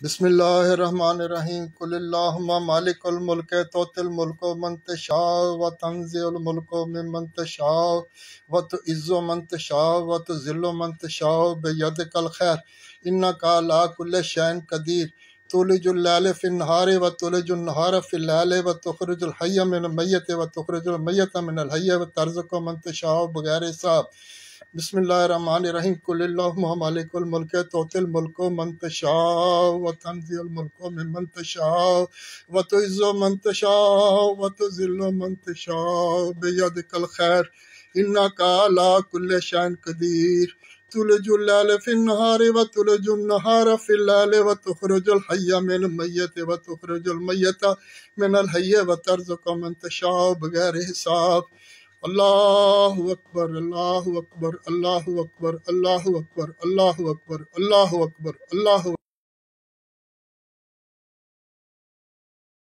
बसमीम कुल्लामिलमुल्क तोतिलमुल्क मनतशा व तंज़िलमुल्क में मनतशा व तो इज़्ज़ो मनतशा व तो ज़िल्लो मनतशा बेयद कल खैर इन्ना का ला कुल शैन कदीर तुलजुल्ल फ़िनहार व तुलजुलहार फ़िलहल व तखरजुलहैया मिनमैत व तखरजुलमैत मिनलहैया व तर्ज को मंतशा बगैर साहब बसमीम कुल्लाकुलमल्क तोतुलमल्क मनतशा व तनजीमल्क में मनतशा व तो मनतशा व तो ज़िलो मनतशा बेद कल खैर इन्ना का ला कुल्ल शान कदीर تلج الليل في النهار وتلج النهار في الليل وتخرج الحي من الميت وتخرج الميت من الحي وترزق من تشاء بغير حساب الله أكبر الله أكبر الله أكبر الله أكبر الله أكبر الله أكبر الله أكبر